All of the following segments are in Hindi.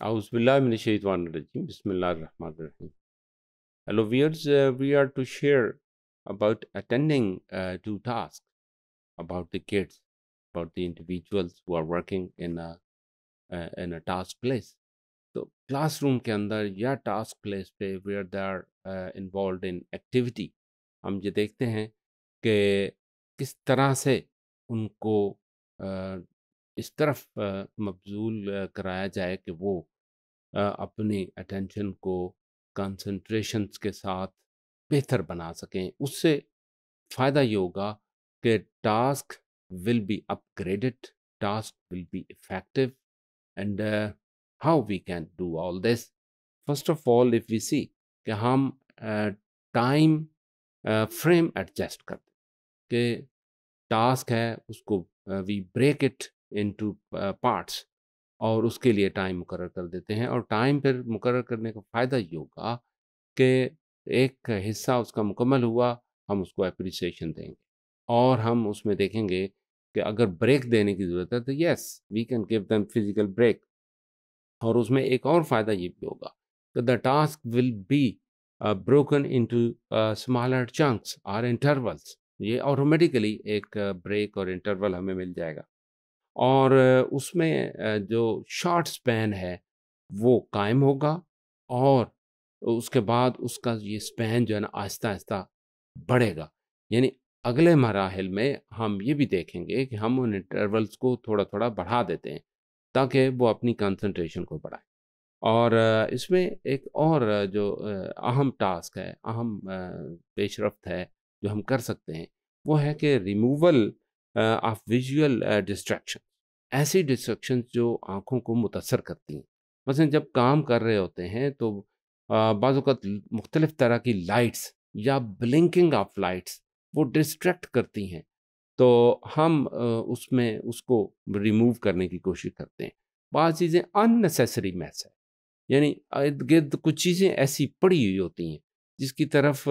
Bismillahirrahmanirrahim. Hello viewers, uh, we are to share about attending uh, to tasks about the kids, about the individuals who are working in a uh, in a task place. So classroom के अंदर या task place पे where they are uh, involved in activity, हम ये देखते हैं कि किस तरह से उनको इस तरफ मबजूल कराया जाए कि वो अपनी अटेंशन को कंसंट्रेशन के साथ बेहतर बना सकें उससे फ़ायदा ये होगा कि task will be upgraded task will be effective and how we can do all this first of all if we see कि हम टाइम फ्रेम एडजस्ट कर दें कि टास्क है उसको we break it into parts uh, और उसके लिए टाइम मुकर कर देते हैं और टाइम पर मुकर करने का फ़ायदा ये होगा कि एक हिस्सा उसका मुकम्मल हुआ हम उसको अप्रिसिएशन देंगे और हम उसमें देखेंगे कि अगर ब्रेक देने की ज़रूरत है तो yes we can give them physical break और उसमें एक और फ़ायदा ये भी होगा कि the task will be broken into smaller chunks और इंटरवल्स ये ऑटोमेटिकली एक ब्रेक और इंटरवल हमें मिल जाएगा और उसमें जो शॉर्ट स्पैन है वो कायम होगा और उसके बाद उसका ये स्पैन जो है ना आहिस्ता आहिस्ता बढ़ेगा यानी अगले मराहल में हम ये भी देखेंगे कि हम उन इंटरवल्स को थोड़ा थोड़ा बढ़ा देते हैं ताकि वो अपनी कंसंट्रेशन को बढ़ाए और इसमें एक और जो अहम टास्क है अहम पेशरफ है जो हम कर सकते हैं वो है कि रिमूवल ऑफ विजुअल डिस्ट्रैक्शन ऐसी डिस्ट्रक्शन जो आँखों को मुतासर करती हैं मसलन जब काम कर रहे होते हैं तो बाज़त मुख्तलिफ़ तरह की लाइट्स या ब्लिंकिंग ऑफ लाइट्स वो डिस्ट्रैक्ट करती हैं तो हम उसमें उसको रिमूव करने की कोशिश करते हैं बाज़ चीज़ें अननेसेसरी मैस है यानी इर्द गिर्द कुछ चीज़ें ऐसी पड़ी हुई होती हैं जिसकी तरफ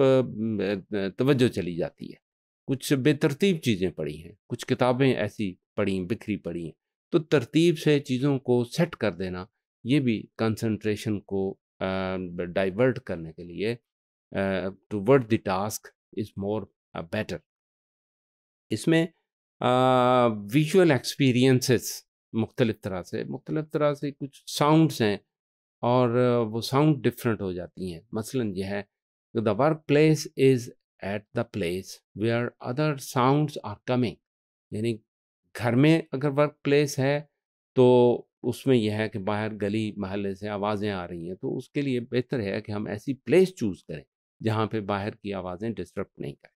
तवज्जो चली जाती है कुछ बेतरतीब चीज़ें पड़ी हैं कुछ किताबें ऐसी पड़ी बिखरी पड़ी हैं तो तरतीब से चीज़ों को सेट कर देना ये भी कंसंट्रेशन को डाइवर्ट करने के लिए toward the task is more better इसमें विजुअल एक्सपीरियंसेस मुख्तलिफ़ तरह से मुख्तलिफ़ तरह से कुछ साउंड्स हैं और वो साउंड डिफरेंट हो जाती हैं मसलन यह है the work place is at the place where other sounds are coming यानी घर में अगर वर्क प्लेस है तो उसमें यह है कि बाहर गली महल्ले से आवाज़ें आ रही हैं तो उसके लिए बेहतर है कि हम ऐसी प्लेस चूज़ करें जहाँ पे बाहर की आवाज़ें डिस्टर्ब नहीं करें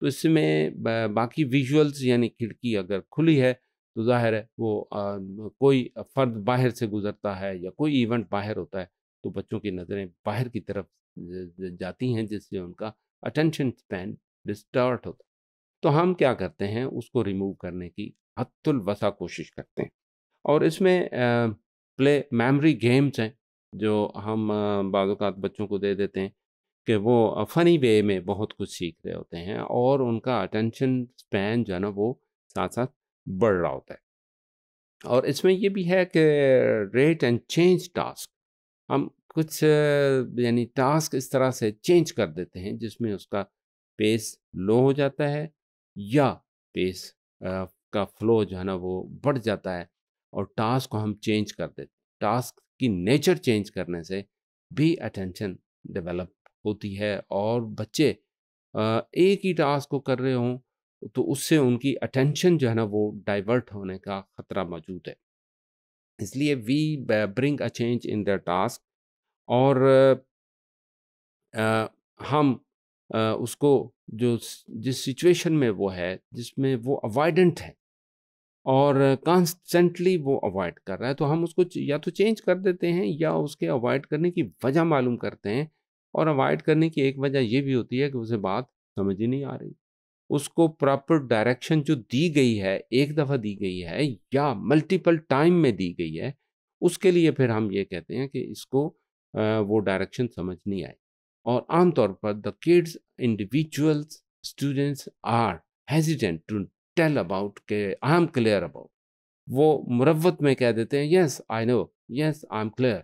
तो इसमें बाकी विजुअल्स यानी खिड़की अगर खुली है तो जाहिर है वो आ, कोई फ़र्द बाहर से गुज़रता है या कोई इवेंट बाहर होता है तो बच्चों की नज़रें बाहर की तरफ जाती हैं जिससे उनका अटेंशन स्पैन डिस्टर्ट होता है तो हम क्या करते हैं उसको रिमूव करने की हतुलवसा कोशिश करते हैं और इसमें प्ले मेमोरी गेम्स हैं जो हम बाज़ात बच्चों को दे देते हैं कि वो फ़नी वे में बहुत कुछ सीख रहे होते हैं और उनका अटेंशन स्पैन जो है ना वो साथ साथ बढ़ रहा होता है और इसमें ये भी है कि रेट एंड चेंज टास्क हम कुछ यानी टास्क इस तरह से चेंज कर देते हैं जिसमें उसका पेस लो हो जाता है या पेस का फ्लो जो है ना वो बढ़ जाता है और टास्क को हम चेंज कर देते टास्क की नेचर चेंज करने से भी अटेंशन डेवलप होती है और बच्चे एक ही टास्क को कर रहे हों तो उससे उनकी अटेंशन जो है ना वो डाइवर्ट होने का ख़तरा मौजूद है इसलिए we bring a change in the task और आ, हम आ, उसको जो जिस सिचुएशन में वो है जिसमें वो अवॉइडेंट है और कॉन्स्टेंटली वो अवॉइड कर रहा है तो हम उसको या तो चेंज कर देते हैं या उसके अवॉइड करने की वजह मालूम करते हैं और अवॉइड करने की एक वजह ये भी होती है कि उसे बात समझ ही नहीं आ रही उसको प्रॉपर डायरेक्शन जो दी गई है एक दफ़ा दी गई है या मल्टीपल टाइम में दी गई है उसके लिए फिर हम ये कहते हैं कि इसको वो डायरेक्शन समझ नहीं आई और आमतौर पर the kids individuals students are hesitant to tell about के आई एम क्लियर अबाउट वो मुरवत में कह देते हैं yes I know yes I am clear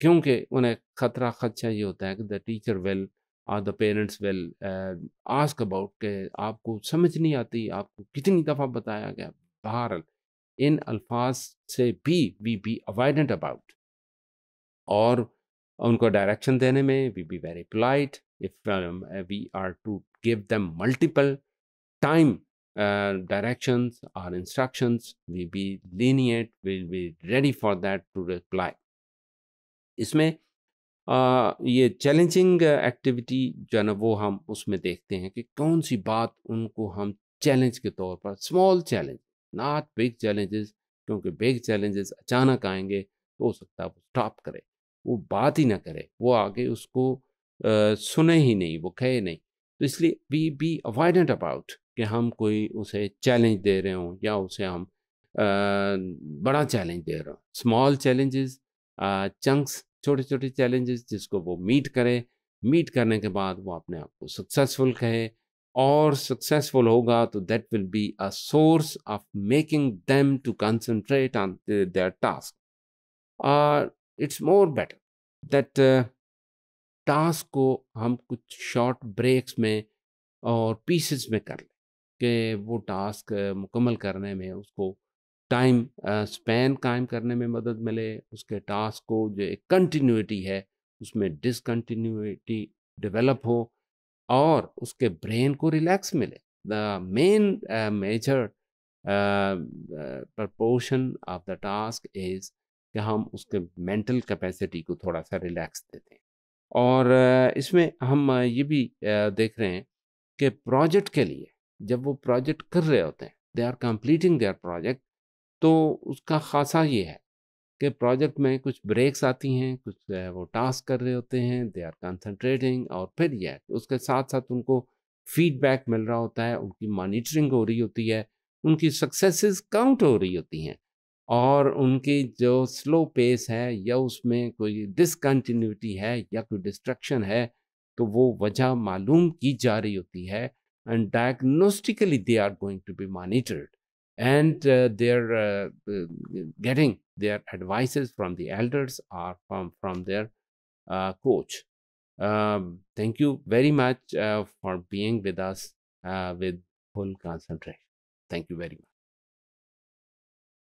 क्योंकि उन्हें खतरा खदशा ये होता है कि द टीचर विल और the parents will ask about के आपको समझ नहीं आती आपको कितनी दफ़ा बताया गया बाहर इन अल्फाज से भी वी बी अवॉइडेंट अबाउट और उनको डायरेक्शन देने में we be very polite if we are to give them multiple time uh, directions or instructions we be lenient we'll be ready for that to reply इसमें आ, ये चैलेंजिंग एक्टिविटी uh, जो है ना वो हम उसमें देखते हैं कि कौन सी बात उनको हम चैलेंज के तौर पर small challenge not big challenges क्योंकि बिग चैलेंजेस अचानक आएंगे तो हो सकता है वो स्टॉप करे वो बात ही ना करे वो आगे उसको आ, सुने ही नहीं वो कहे नहीं तो इसलिए बी बी अवॉइडेंट अबाउट कि हम कोई उसे चैलेंज दे रहे हों या उसे हम आ, बड़ा चैलेंज दे रहे हों स्मॉल चैलेंजेस चंक्स छोटे छोटे चैलेंजेस जिसको वो मीट करे मीट करने के बाद वो अपने आप को सक्सेसफुल कहे और सक्सेसफुल होगा तो that will be a source of making them to concentrate on their task it's more better that task को हम कुछ शॉर्ट ब्रेक्स में और पीसेस में कर लें कि वो टास्क मुकम्मल करने में उसको टाइम स्पैन कायम करने में मदद मिले उसके टास्क को जो एक कंटिन्यूटी है उसमें डिसकंटिन्यूटी डेवलप हो और उसके ब्रेन को रिलैक्स मिले the main major proportion of the task is कि हम उसके मेंटल कैपेसिटी को थोड़ा सा रिलैक्स देते हैं और इसमें हम ये भी देख रहे हैं कि प्रोजेक्ट के लिए जब वो प्रोजेक्ट कर रहे होते हैं they are completing their project तो उसका खासा ये है कि प्रोजेक्ट में कुछ ब्रेक्स आती हैं कुछ है वो टास्क कर रहे होते हैं दे आर कंसनट्रेटिंग और फिर यह उसके साथ साथ उनको फीडबैक मिल रहा होता है उनकी मॉनिटरिंग हो रही होती है उनकी सक्सेसेस काउंट हो रही होती हैं और उनकी जो स्लो पेस है या उसमें कोई डिसकन्टीन्यूटी है या कोई डिस्ट्रक्शन है तो वो वजह मालूम की जा रही होती है and diagnostically they are going to be monitored and uh, they're uh, uh, getting their advices from the elders or from, from their uh, coach. Um, thank you very much uh, for being with us uh, with full concentration. Thank you very much.